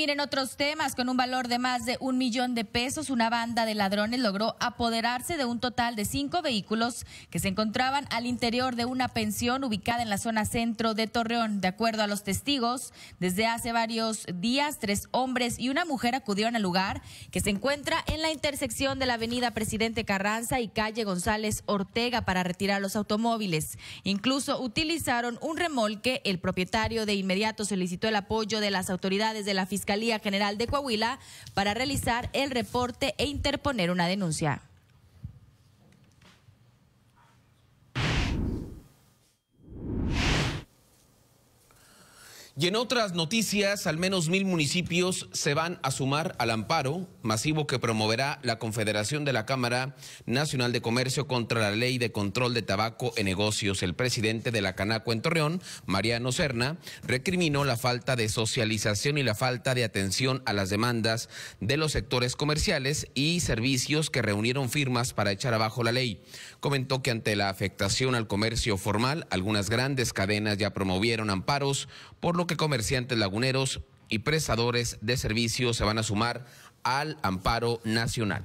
Miren otros temas, con un valor de más de un millón de pesos, una banda de ladrones logró apoderarse de un total de cinco vehículos que se encontraban al interior de una pensión ubicada en la zona centro de Torreón. De acuerdo a los testigos, desde hace varios días, tres hombres y una mujer acudieron al lugar que se encuentra en la intersección de la avenida Presidente Carranza y calle González Ortega para retirar los automóviles. Incluso utilizaron un remolque. El propietario de inmediato solicitó el apoyo de las autoridades de la Fiscalía General de Coahuila para realizar el reporte e interponer una denuncia. Y en otras noticias, al menos mil municipios se van a sumar al amparo masivo que promoverá la Confederación de la Cámara Nacional de Comercio contra la Ley de Control de Tabaco en Negocios. El presidente de la Canaco en Torreón, Mariano Serna, recriminó la falta de socialización y la falta de atención a las demandas de los sectores comerciales y servicios que reunieron firmas para echar abajo la ley. Comentó que ante la afectación al comercio formal, algunas grandes cadenas ya promovieron amparos, por lo que comerciantes laguneros y prestadores de servicios se van a sumar al amparo nacional.